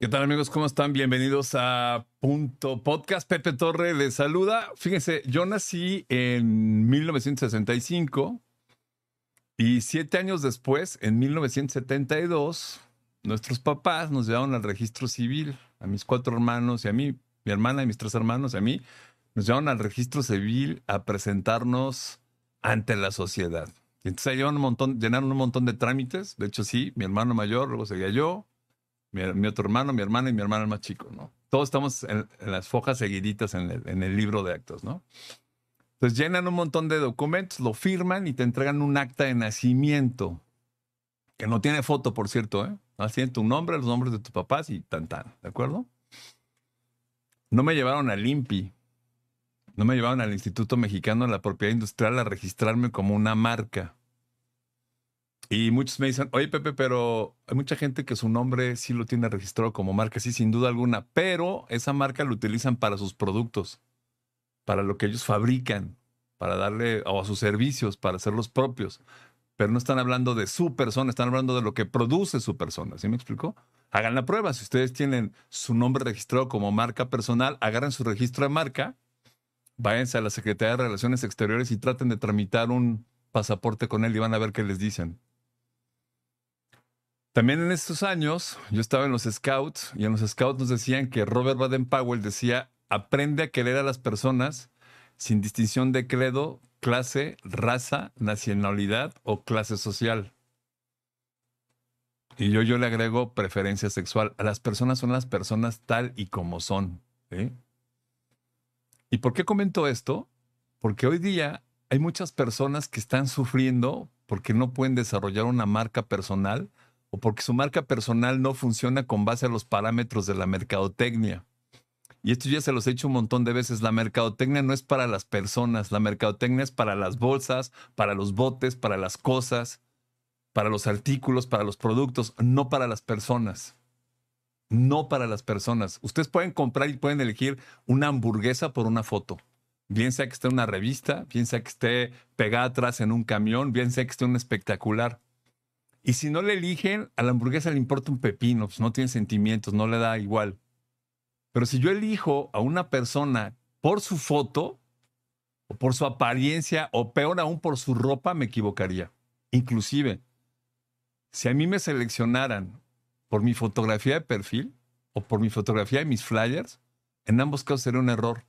¿Qué tal amigos? ¿Cómo están? Bienvenidos a Punto Podcast. Pepe Torre les saluda. Fíjense, yo nací en 1965 y siete años después, en 1972, nuestros papás nos llevaron al registro civil, a mis cuatro hermanos y a mí, mi hermana y mis tres hermanos y a mí, nos llevaron al registro civil a presentarnos ante la sociedad. Entonces ahí un montón, llenaron un montón de trámites, de hecho sí, mi hermano mayor, luego seguía yo, mi, otro hermano, mi hermana y mi hermano el más chico, ¿no? Todos estamos en, las fojas seguiditas en el, libro de actos, ¿no? Entonces llenan un montón de documentos, lo firman y te entregan un acta de nacimiento, que no tiene foto, por cierto, ¿eh? Así en tu nombre, los nombres de tus papás y tan tan, ¿de acuerdo? No me llevaron al INPI, no me llevaron al Instituto Mexicano de la Propiedad Industrial a registrarme como una marca. Y muchos me dicen, oye Pepe, pero hay mucha gente que su nombre sí lo tiene registrado como marca, sí, sin duda alguna, pero esa marca lo utilizan para sus productos, para lo que ellos fabrican, para darle, o a sus servicios, para hacerlos propios. Pero no están hablando de su persona, están hablando de lo que produce su persona, ¿sí me explicó? Hagan la prueba, si ustedes tienen su nombre registrado como marca personal, agarren su registro de marca, váyanse a la Secretaría de Relaciones Exteriores y traten de tramitar un pasaporte con él y van a ver qué les dicen. También en estos años, yo estaba en los Scouts y en los Scouts nos decían que Robert Baden Powell decía, aprende a querer a las personas sin distinción de credo, clase, raza, nacionalidad o clase social. Y yo, yo le agrego preferencia sexual. A las personas son las personas tal y como son. ¿Y por qué comento esto? Porque hoy día hay muchas personas que están sufriendo porque no pueden desarrollar una marca personal o porque su marca personal no funciona con base a los parámetros de la mercadotecnia. Y esto ya se los he dicho un montón de veces, la mercadotecnia no es para las personas, la mercadotecnia es para las bolsas, para los botes, para las cosas, para los artículos, para los productos, no para las personas. No para las personas. Ustedes pueden comprar y pueden elegir una hamburguesa por una foto. Bien sea que esté en una revista, bien sea que esté pegada atrás en un camión, bien sea que esté un espectacular. Y si no le eligen, a la hamburguesa le importa un pepino, pues no tiene sentimientos, no le da igual. Pero si yo elijo a una persona por su foto, o por su apariencia, o peor aún por su ropa, me equivocaría. Inclusive, si a mí me seleccionaran por mi fotografía de perfil o por mi fotografía de mis flyers, en ambos casos sería un error.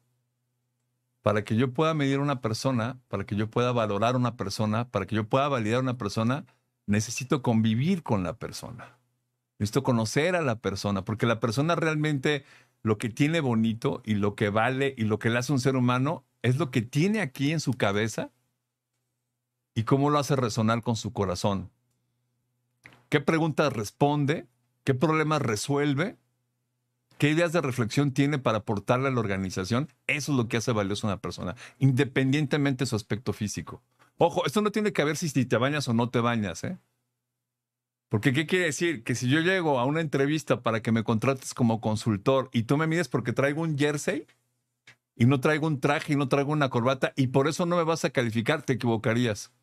Para que yo pueda medir a una persona, para que yo pueda valorar a una persona, para que yo pueda validar a una persona, necesito convivir con la persona. Necesito conocer a la persona, porque la persona realmente lo que tiene bonito y lo que vale y lo que le hace un ser humano es lo que tiene aquí en su cabeza y cómo lo hace resonar con su corazón. ¿Qué preguntas responde? ¿Qué problemas resuelve? ¿Qué ideas de reflexión tiene para aportarle a la organización? Eso es lo que hace valioso a una persona, independientemente de su aspecto físico. Ojo, esto no tiene que ver si te bañas o no te bañas, ¿eh? Porque, ¿qué quiere decir? Que si yo llego a una entrevista para que me contrates como consultor y tú me mides porque traigo un jersey y no traigo un traje y no traigo una corbata y por eso no me vas a calificar, te equivocarías.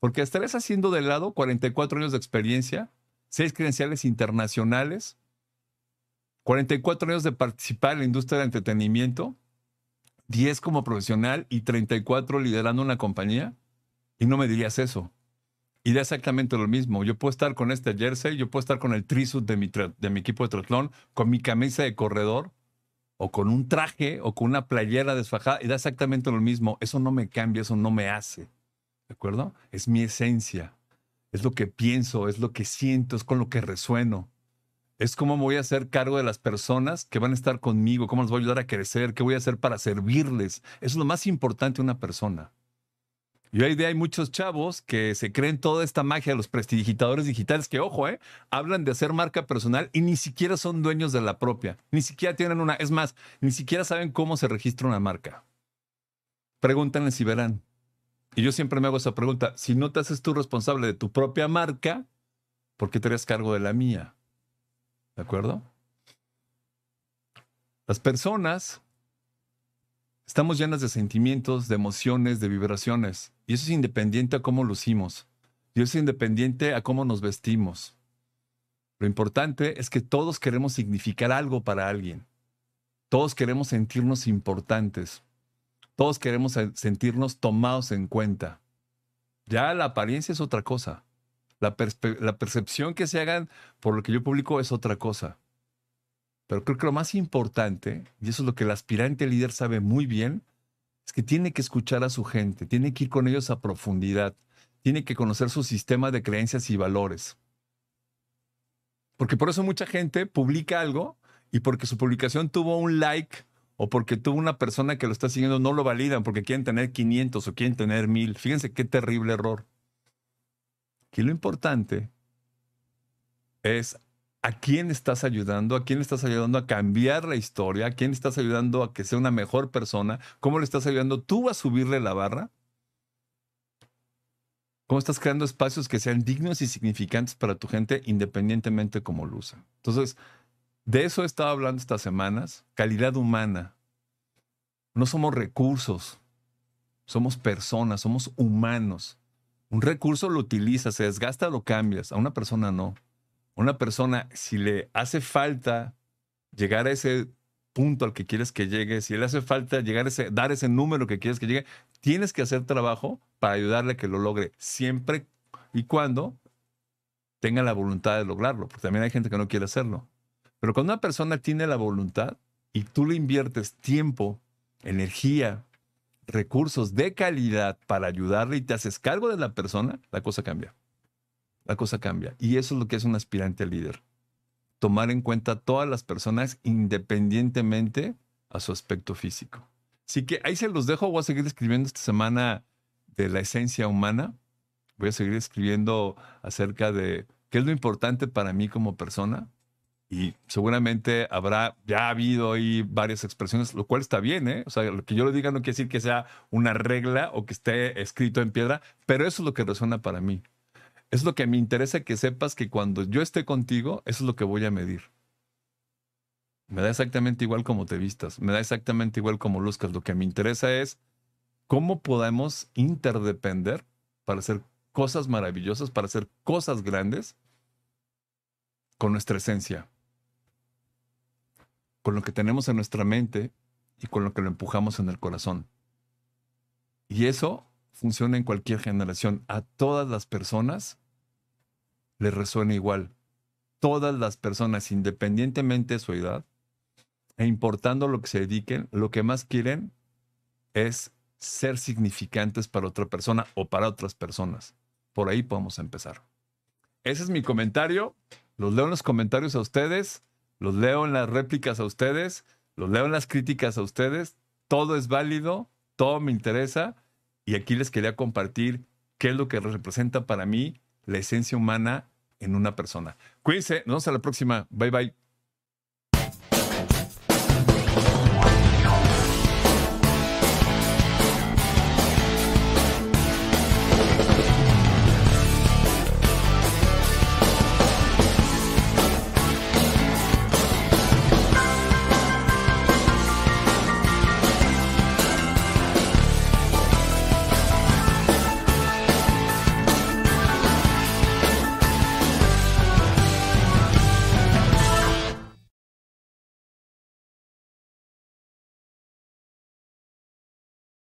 Porque estarías haciendo de lado 44 años de experiencia, 6 credenciales internacionales, 44 años de participar en la industria de entretenimiento, 10 como profesional y 34 liderando una compañía y no me dirías eso. Y da exactamente lo mismo. Yo puedo estar con este jersey, yo puedo estar con el trisuit de mi, equipo de triatlón, con mi camisa de corredor, o con un traje, o con una playera desfajada, y da exactamente lo mismo. Eso no me cambia, eso no me hace. ¿De acuerdo? Es mi esencia, es lo que pienso, es lo que siento, es con lo que resueno. Es cómo me voy a hacer cargo de las personas que van a estar conmigo, cómo les voy a ayudar a crecer, qué voy a hacer para servirles. es lo más importante de una persona. Y hoy día hay muchos chavos que se creen toda esta magia de los prestidigitadores digitales que, ojo, eh, hablan de hacer marca personal y ni siquiera son dueños de la propia. Ni siquiera tienen una. Es más, ni siquiera saben cómo se registra una marca. Pregúntenle si verán. Y yo siempre me hago esa pregunta. Si no te haces tú responsable de tu propia marca, ¿por qué te harías cargo de la mía? ¿De acuerdo? Las personas Estamos llenas de sentimientos, de emociones, de vibraciones. Y eso es independiente a cómo lucimos. Y eso es independiente a cómo nos vestimos. Lo importante es que todos queremos significar algo para alguien. Todos queremos sentirnos importantes. Todos queremos sentirnos tomados en cuenta. Ya la apariencia es otra cosa. La, percepción que se hagan por lo que yo publico es otra cosa. Pero creo que lo más importante, y eso es lo que el aspirante líder sabe muy bien, es que tiene que escuchar a su gente, tiene que ir con ellos a profundidad, tiene que conocer su sistema de creencias y valores. Porque por eso mucha gente publica algo y porque su publicación tuvo un like o porque tuvo una persona que lo está siguiendo, no lo validan porque quieren tener 500 o quieren tener 1000. Fíjense qué terrible error. que lo importante es ¿A quién estás ayudando? ¿A quién le estás ayudando a cambiar la historia? ¿A quién estás ayudando a que sea una mejor persona? ¿Cómo le estás ayudando tú a subirle la barra? ¿Cómo estás creando espacios que sean dignos y significantes para tu gente independientemente como lo usa? Entonces, de eso he estado hablando estas semanas. Calidad humana. No somos recursos, somos personas, somos humanos. Un recurso lo utilizas, se desgasta, lo cambias. A una persona no una persona, si le hace falta llegar a ese punto al que quieres que llegue, si le hace falta llegar a ese, dar ese número que quieres que llegue, tienes que hacer trabajo para ayudarle a que lo logre, siempre y cuando tenga la voluntad de lograrlo, porque también hay gente que no quiere hacerlo. Pero cuando una persona tiene la voluntad y tú le inviertes tiempo, energía, recursos de calidad para ayudarle y te haces cargo de la persona, la cosa cambia la cosa cambia. Y eso es lo que es un aspirante a líder. Tomar en cuenta todas las personas independientemente a su aspecto físico. Así que ahí se los dejo. Voy a seguir escribiendo esta semana de la esencia humana. Voy a seguir escribiendo acerca de qué es lo importante para mí como persona. Y seguramente habrá, ya ha habido ahí varias expresiones, lo cual está bien, ¿eh? O sea, lo que yo le diga no quiere decir que sea una regla o que esté escrito en piedra, pero eso es lo que resuena para mí. Es lo que me interesa que sepas que cuando yo esté contigo, eso es lo que voy a medir. Me da exactamente igual como te vistas, me da exactamente igual como luzcas. Lo que me interesa es cómo podemos interdepender para hacer cosas maravillosas, para hacer cosas grandes con nuestra esencia, con lo que tenemos en nuestra mente y con lo que lo empujamos en el corazón. Y eso funciona en cualquier generación. A todas las personas le resuena igual. Todas las personas, independientemente de su edad, e importando lo que se dediquen, lo que más quieren es ser significantes para otra persona o para otras personas. Por ahí podemos empezar. Ese es mi comentario. Los leo en los comentarios a ustedes, los leo en las réplicas a ustedes, los leo en las críticas a ustedes. Todo es válido, todo me interesa y aquí les quería compartir qué es lo que representa para mí la esencia humana en una persona. Cuídense, nos vemos a la próxima. Bye bye.